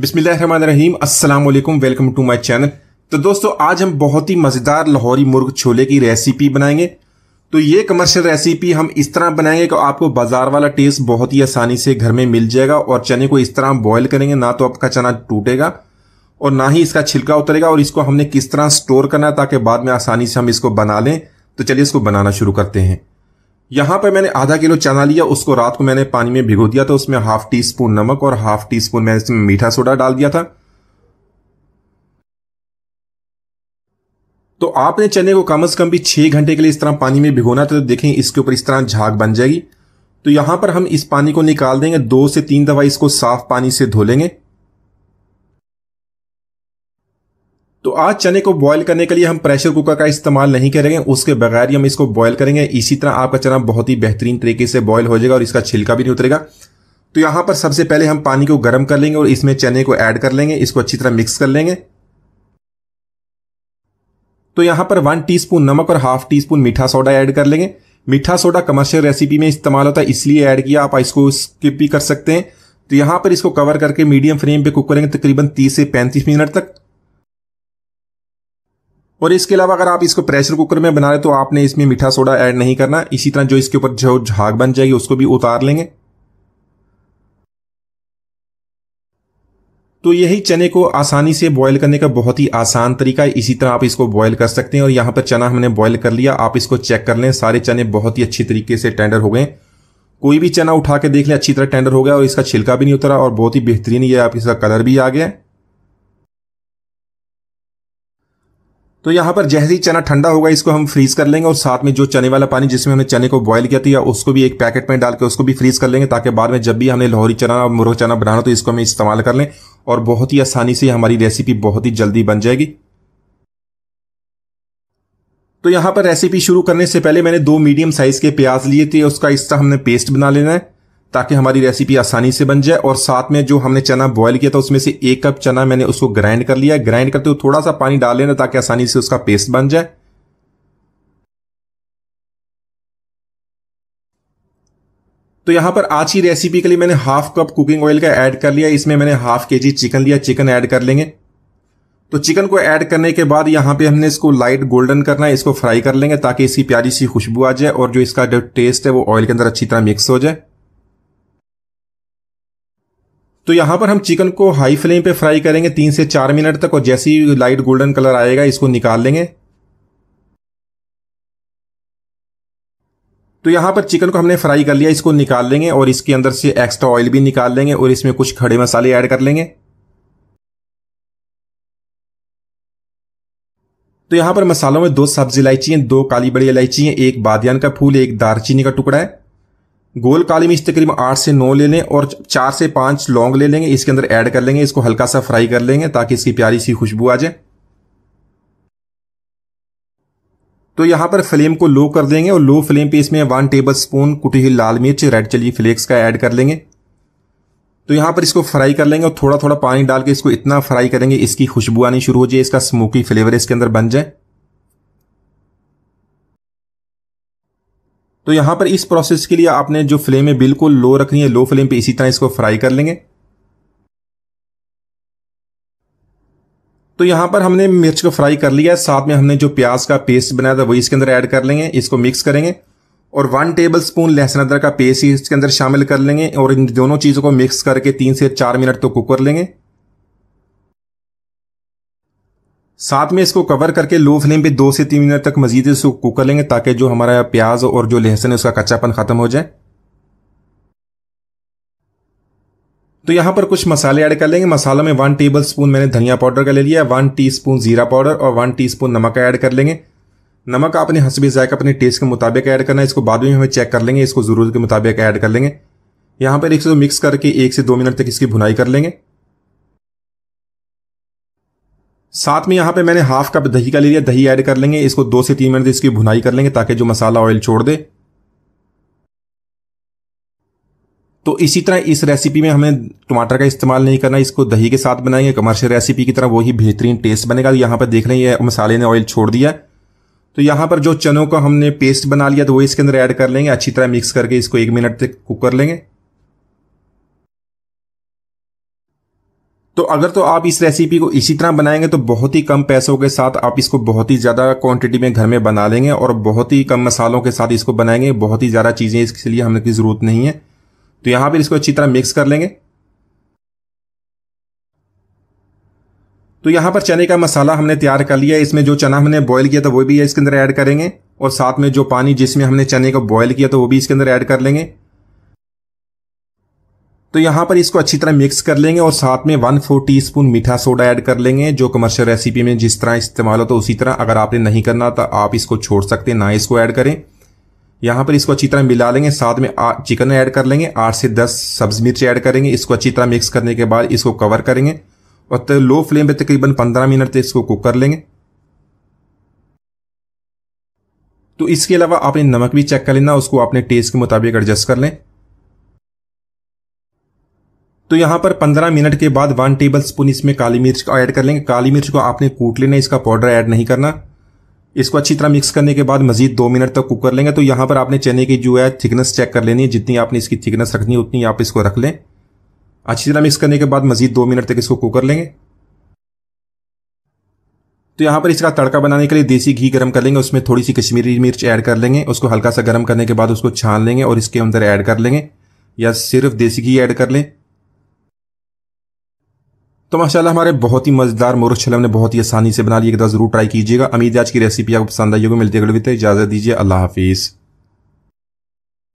बिस्मिल्लाम अस्सलाम वालेकुम welcome to my channel तो दोस्तों आज हम बहुत ही मज़ेदार लाहौरी मुर्ग छोले की रेसिपी बनाएंगे तो ये कमर्शियल रेसिपी हम इस तरह बनाएंगे कि आपको बाजार वाला टेस्ट बहुत ही आसानी से घर में मिल जाएगा और चने को इस तरह बॉयल करेंगे ना तो आपका चना टूटेगा और ना ही इसका छिलका उतरेगा और इसको हमने किस तरह स्टोर करना ताकि बाद में आसानी से हम इसको बना लें तो चलिए इसको बनाना शुरू करते हैं यहाँ पर मैंने आधा किलो चना लिया उसको रात को मैंने पानी में भिगो दिया था उसमें हाफ टी स्पून नमक और हाफ टी स्पून मैंने इसमें मीठा सोडा डाल दिया था तो आपने चने को कम से कम भी छह घंटे के लिए इस तरह पानी में भिगोना था तो देखें इसके ऊपर इस तरह झाग बन जाएगी तो यहां पर हम इस पानी को निकाल देंगे दो से तीन दफा इसको साफ पानी से धो लेंगे तो आज चने को बॉईल करने के लिए हम प्रेशर कुकर का इस्तेमाल नहीं करेंगे उसके बगैर ही हम इसको बॉईल करेंगे इसी तरह आपका चना बहुत ही बेहतरीन तरीके से बॉईल हो जाएगा और इसका छिलका भी नहीं उतरेगा तो यहाँ पर सबसे पहले हम पानी को गर्म कर लेंगे और इसमें चने को ऐड कर लेंगे इसको अच्छी तरह मिक्स कर लेंगे तो यहाँ पर वन टी नमक और हाफ टी स्पून मीठा सोडा ऐड कर लेंगे मीठा सोडा कमर्शियल रेसिपी में इस्तेमाल होता है इसलिए ऐड किया आप इसको स्किप भी कर सकते हैं तो यहाँ पर इसको कवर करके मीडियम फ्लेम पे कुक करेंगे तकरीबन तीस से पैंतीस मिनट तक और इसके अलावा अगर आप इसको प्रेशर कुकर में बना रहे तो आपने इसमें मीठा सोडा ऐड नहीं करना इसी तरह जो इसके ऊपर जो झाग बन जाएगी उसको भी उतार लेंगे तो यही चने को आसानी से बॉईल करने का बहुत ही आसान तरीका है इसी तरह आप इसको बॉईल कर सकते हैं और यहां पर चना हमने बॉईल कर लिया आप इसको चेक कर लें सारे चने बहुत ही अच्छी तरीके से टेंडर हो गए कोई भी चना उठा के देख लें अच्छी तरह टेंडर हो गया और इसका छिलका भी नहीं उतरा और बहुत ही बेहतरीन ये आप इसका कलर भी आ गया तो यहाँ पर जैसे ही चना ठंडा होगा इसको हम फ्रीज कर लेंगे और साथ में जो चने वाला पानी जिसमें हमने चने को बॉईल किया था उसको भी एक पैकेट में डाल के उसको भी फ्रीज कर लेंगे ताकि बाद में जब भी हमने लोहरी चना और मुरह चना बनाना तो इसको हम इस्तेमाल कर लें और बहुत ही आसानी से हमारी रेसिपी बहुत ही जल्दी बन जाएगी तो यहाँ पर रेसिपी शुरू करने से पहले मैंने दो मीडियम साइज के प्याज लिए थे उसका इसका हमने पेस्ट बना लेना है ताकि हमारी रेसिपी आसानी से बन जाए और साथ में जो हमने चना बॉईल किया था उसमें से एक कप चना मैंने उसको ग्राइंड कर लिया ग्राइंड करते हुए थोड़ा सा पानी डाल लेना ताकि आसानी से उसका पेस्ट बन जाए तो यहां पर आज की रेसिपी के लिए मैंने हाफ कप कुकिंग ऑयल का ऐड कर लिया इसमें मैंने हाफ के जी चिकन लिया चिकन ऐड कर लेंगे तो चिकन को ऐड करने के बाद यहाँ पे हमने इसको लाइट गोल्डन करना है इसको फ्राई कर लेंगे ताकि इसकी प्यारी सी खुशबू आ जाए और जो इसका जो टेस्ट है वो ऑयल के अंदर अच्छी तरह मिक्स हो जाए तो यहाँ पर हम चिकन को हाई फ्लेम पे फ्राई करेंगे तीन से चार मिनट तक और जैसे ही लाइट गोल्डन कलर आएगा इसको निकाल लेंगे तो यहाँ पर चिकन को हमने फ्राई कर लिया इसको निकाल लेंगे और इसके अंदर से एक्स्ट्रा ऑयल भी निकाल लेंगे और इसमें कुछ खड़े मसाले ऐड कर लेंगे तो यहाँ पर मसालों में दो सब्जी इलायची हैं दो काली बड़ी इलायची हैं एक बादियान का फूल एक दारचीनी का टुकड़ा है गोल काली मिर्च तकरीबन आठ से नौ ले लें और चार से पांच लौंग ले लेंगे इसके अंदर ऐड कर लेंगे इसको हल्का सा फ्राई कर लेंगे ताकि इसकी प्यारी सी खुशबू आ जाए तो यहां पर फ्लेम को लो कर देंगे और लो फ्लेम पे इसमें वन टेबल स्पून कुटी हुई लाल मिर्च रेड चिली फ्लेक्स का ऐड कर लेंगे तो यहां पर इसको फ्राई कर लेंगे और थोड़ा थोड़ा पानी डाल के इसको इतना फ्राई करेंगे इसकी खुशबू आनी शुरू हो जाए इसका स्मोकी फ्लेवर इसके अंदर बन जाए तो यहाँ पर इस प्रोसेस के लिए आपने जो फ्लेम है बिल्कुल लो रखनी है लो फ्लेम पे इसी तरह इसको फ्राई कर लेंगे तो यहां पर हमने मिर्च को फ्राई कर लिया है साथ में हमने जो प्याज का पेस्ट बनाया था वही इसके अंदर ऐड कर लेंगे इसको मिक्स करेंगे और वन टेबल स्पून लहसुन अदरक का पेस्ट इसके अंदर शामिल कर लेंगे और इन दोनों चीज़ों को मिक्स करके तीन से चार मिनट तो कुक कर लेंगे साथ में इसको कवर करके लो फ्लेम पे दो से तीन मिनट तक मजीद इसको कुक कर लेंगे ताकि जो हमारा प्याज और जो लहसुन है उसका कच्चापन ख़त्म हो जाए तो यहाँ पर कुछ मसाले ऐड कर लेंगे मसालों में वन टेबल स्पून मैंने धनिया पाउडर का ले लिया वन वन टीस्पून जीरा पाउडर और वन टीस्पून नमक का ऐड कर लेंगे नमक आपने हंसबी जायका अपने टेस्ट के मुताबिक ऐड करना है इसको बाद में हमें चेक कर लेंगे इसको ज़रूरत के मुताबिक ऐड कर लेंगे यहाँ पर एक मिक्स करके एक से दो मिनट तक इसकी भुनाई कर लेंगे साथ में यहां पे मैंने हाफ कप दही का ले लिया दही ऐड कर लेंगे इसको दो से तीन मिनट इसकी भुनाई कर लेंगे ताकि जो मसाला ऑयल छोड़ दे तो इसी तरह इस रेसिपी में हमें टमाटर का इस्तेमाल नहीं करना इसको दही के साथ बनाएंगे कमर्शियल रेसिपी की तरह वही बेहतरीन टेस्ट बनेगा तो यहां पर देख रहे हैं मसाले ने ऑयल छोड़ दिया तो यहां पर जो चनों का हमने पेस्ट बना लिया तो वो इसके अंदर ऐड कर लेंगे अच्छी तरह मिक्स करके इसको एक मिनट तक कुक कर लेंगे तो अगर तो आप इस रेसिपी को इसी तरह बनाएंगे तो बहुत ही कम पैसों के साथ आप इसको बहुत ही ज़्यादा क्वांटिटी में घर में बना लेंगे और बहुत ही कम मसालों के साथ इसको बनाएंगे बहुत ही ज़्यादा चीज़ें इसके लिए हमें की ज़रूरत नहीं है तो यहाँ पर इसको अच्छी तरह मिक्स कर लेंगे तो यहाँ पर चने का मसाला हमने तैयार कर लिया इसमें जो चना हमने बॉयल किया था वो भी इसके अंदर ऐड करेंगे और साथ में जो पानी जिसमें हमने चने को बॉयल किया तो वो भी इसके अंदर ऐड कर लेंगे तो यहाँ पर इसको अच्छी तरह मिक्स कर लेंगे और साथ में वन फोर टी स्पून मीठा सोडा ऐड कर लेंगे जो कमर्शियल रेसिपी में जिस तरह इस्तेमाल होता तो उसी तरह अगर आपने नहीं करना तो आप इसको छोड़ सकते ना इसको ऐड करें यहाँ पर इसको अच्छी तरह मिला लेंगे साथ में चिकन ऐड कर लेंगे आठ से दस सब्ज मिर्च ऐड करेंगे इसको अच्छी तरह मिक्स करने के बाद इसको कवर करेंगे और तो लो फ्लेम पर तकरीबन पंद्रह मिनट तक इसको कुक कर लेंगे तो इसके अलावा आपने नमक भी चेक कर लेना उसको अपने टेस्ट के मुताबिक एडजस्ट कर लें तो यहाँ पर 15 मिनट के बाद वन टेबल स्पून इसमें काली मिर्च को ऐड कर लेंगे काली मिर्च को आपने कूट लेना इसका पाउडर ऐड नहीं करना इसको अच्छी तरह मिक्स करने के बाद मजीद दो मिनट तक कुक कर लेंगे तो यहाँ पर आपने चने की जो है थिकनेस चेक कर लेनी है जितनी आपने इसकी थिकनेस रखनी है उतनी आप इसको रख लें अच्छी तरह मिक्स करने के बाद मजीद दो मिनट तक इसको कुक कर लेंगे तो यहाँ पर इसका तड़का बनाने के लिए देसी घी गर्म कर लेंगे उसमें थोड़ी सी कश्मीरी मिर्च ऐड कर लेंगे उसको हल्का सा गर्म करने के बाद उसको छान लेंगे और इसके अंदर ऐड कर लेंगे या सिर्फ देसी घी ऐड कर लें तो माशाल्लाह हमारे बहुत ही मज़ेदार मोरू छलम ने बहुत ही आसानी से बना लिया एक बार ज़रूर ट्राई कीजिएगा अमीद आज की रेसिपी आपको पसंद आई होगी मिलती अगले इजाज़त दीजिए अल्लाह हाफिज़